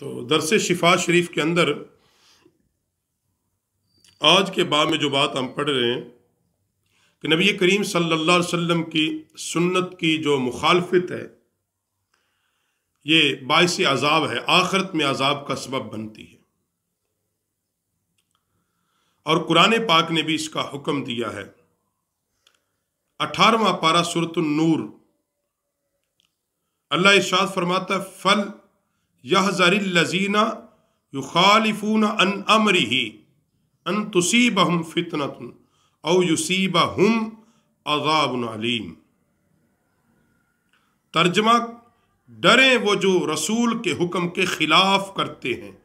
तो दरस शिफा शरीफ के अंदर आज के बाद में जो बात हम पढ़ रहे हैं कि नबी करीम सल्लल्लाहु अलैहि वसल्लम की सुन्नत की जो मुखालफत है ये बायस अजाब है आखरत में अजाब का सबब बनती है और कुरान पाक ने भी इसका हुक्म दिया है अठारवा पारा सुरत नूर अल्लाह इशाद फरमाता फल यह जरिलजीना यु खालिफून अन अमर ही अन तुसीब हम फितनत और युसीब हम अजाबन तर्जमा डरे वो जो रसूल के हुक्म के खिलाफ करते हैं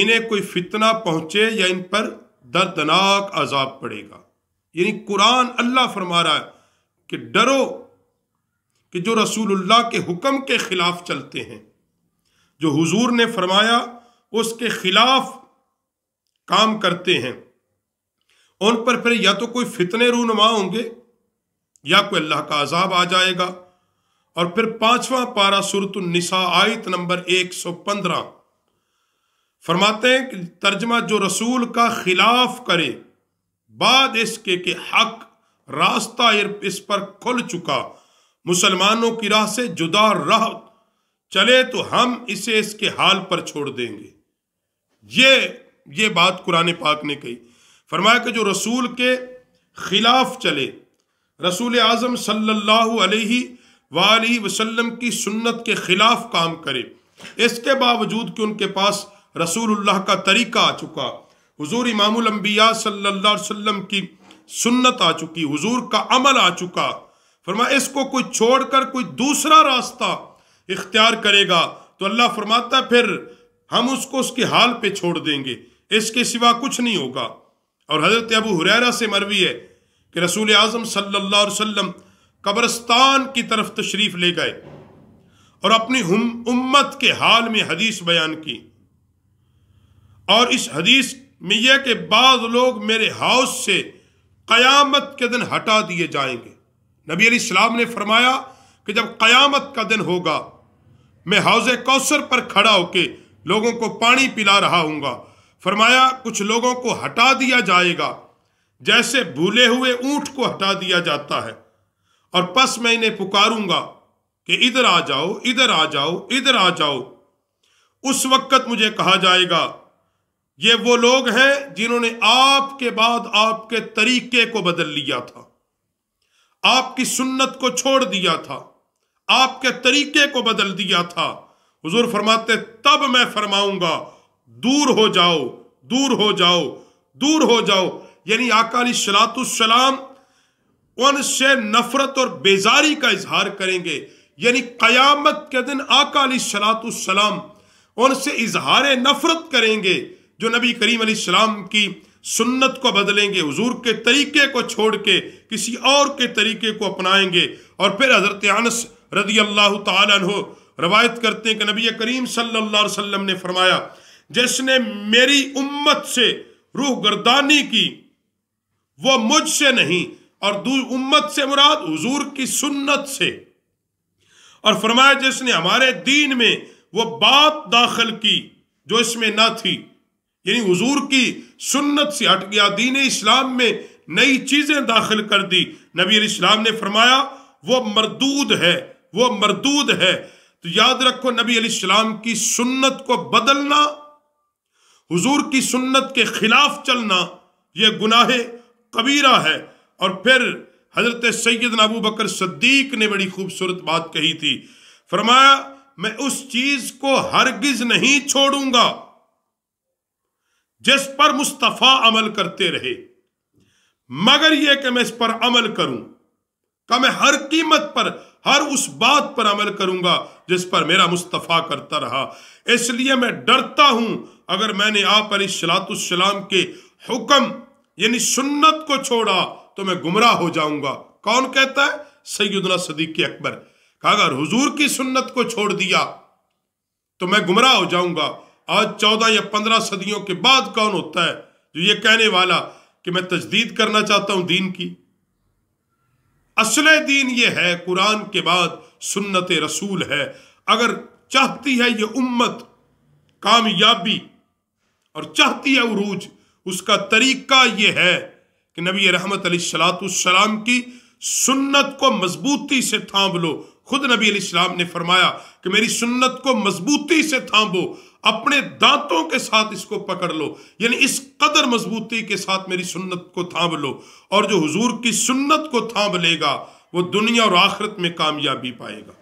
इन्हें कोई फितना पहुंचे या इन पर दर्दनाक अजाब पड़ेगा यानी कुरान अल्लाह फरमा रहा है कि डरो कि जो रसूलुल्लाह के हुक्म के खिलाफ चलते हैं जो हुजूर ने फरमाया उसके खिलाफ काम करते हैं उन पर फिर या तो कोई फितने रूनमा होंगे या कोई अल्लाह का अजाब आ जाएगा और फिर पांचवा पारा सुरतुलनिसा आयत नंबर 115 फरमाते हैं कि तर्जमा जो रसूल का खिलाफ करे बाद इसके के हक रास्ता इस पर खुल चुका मुसलमानों की राह से जुदा राह चले तो हम इसे इसके हाल पर छोड़ देंगे ये ये बात कुरान पाक ने कही फरमाया कि जो रसूल के खिलाफ चले रसूल आज़म सल्लल्लाहु अलैहि वाली वसल्लम की सुन्नत के खिलाफ काम करे इसके बावजूद कि उनके पास रसूलुल्लाह का तरीका आ चुका हुजूर इमामुल अम्बिया सल्लल्लाहु अलैहि वसल्लम की सुन्नत आ चुकी हुजूर का अमल आ चुका फरमा इसको कोई छोड़कर कोई दूसरा रास्ता इख्तियार करेगा तो अल्लाह फरमाता फिर हम उसको उसके हाल पे छोड़ देंगे इसके सिवा कुछ नहीं होगा और हजरत अबू हुरैरा से मरवी है कि रसूल आजम सल्ला वसम कब्रस्तान की तरफ तशरीफ ले गए और अपनी उम्मत के हाल में हदीस बयान की और इस हदीस में यह कि बाद लोग मेरे हाउस से कयामत के दिन हटा दिए जाएंगे नबी अली ने फरमाया कि जब कयामत का दिन होगा मैं हाउस कौसर पर खड़ा होके लोगों को पानी पिला रहा हूँ फरमाया कुछ लोगों को हटा दिया जाएगा जैसे भूले हुए ऊंट को हटा दिया जाता है और पस मैं इन्हें पुकारूंगा कि इधर आ जाओ इधर आ जाओ इधर आ जाओ उस वक्त मुझे कहा जाएगा ये वो लोग हैं जिन्होंने आपके बाद आपके तरीके को बदल लिया था आपकी सुन्नत को छोड़ दिया था आपके तरीके को बदल दिया था हुजूर फरमाते तब मैं फरमाऊंगा दूर हो जाओ दूर हो जाओ दूर हो जाओ यानी आकाली सलातुसलाम उनसे नफरत और बेजारी का इजहार करेंगे यानी कयामत के दिन आकाली सलातुसलाम उनसे इजहार नफरत करेंगे जो नबी करीम सलाम की सुन्नत को बदलेंगे हुजूर के तरीके को छोड़ के किसी और के तरीके को अपनाएंगे और फिर हजरत अनस रदी अल्लाह तहो रवायत करते हैं कि नबी करीम सल्लाम ने फरमाया जिसने मेरी उम्मत से रूह गर्दानी की वह मुझसे नहीं और उम्मत से मुराद हजूर की सुन्नत से और फरमाया जिसने हमारे दीन में वह बात दाखिल की जो इसमें ना थी यानी हजूर की सुन्नत से हट गया दीन इस्लाम में नई चीजें दाखिल कर दी नबी इस्लाम ने फरमाया वह मरदूद है वो मरदूद है तो याद रखो नबी सलाम की सुन्नत को बदलना हुजूर की सुन्नत के खिलाफ चलना यह गुनाह कबीरा है और फिर हजरत सैद नबू बकर सद्दीक ने बड़ी खूबसूरत बात कही थी फरमाया मैं उस चीज को हरगिज नहीं छोड़ूंगा जिस पर मुस्तफ़ा अमल करते रहे मगर यह कि मैं इस पर अमल करूं का मैं हर कीमत पर हर उस बात पर अमल करूंगा जिस पर मेरा मुस्तफ़ा करता रहा इसलिए मैं डरता हूं अगर मैंने आप अली सलातम के हुक्म यानी सुन्नत को छोड़ा तो मैं गुमराह हो जाऊंगा कौन कहता है सैदना सदीक अकबर कहा अगर हुजूर की सुन्नत को छोड़ दिया तो मैं गुमराह हो जाऊंगा आज चौदह या पंद्रह सदियों के बाद कौन होता है जो ये कहने वाला कि मैं तजदीद करना चाहता हूं दीन की असल दीन ये है कुरान के बाद सुन्नत रसूल है अगर चाहती है ये उम्मत कामयाबी और चाहती है उरूज उसका तरीका ये है कि नबी रहमत सलातम की सुन्नत को मजबूती से थाम लो खुद नबी सलाम ने फरमाया कि मेरी सुन्नत को मजबूती से थामो अपने दांतों के साथ इसको पकड़ लो यानी इस कदर मजबूती के साथ मेरी सुन्नत को थाम लो और जो हुजूर की सुन्नत को थाम लेगा वो दुनिया और आखिरत में कामयाबी पाएगा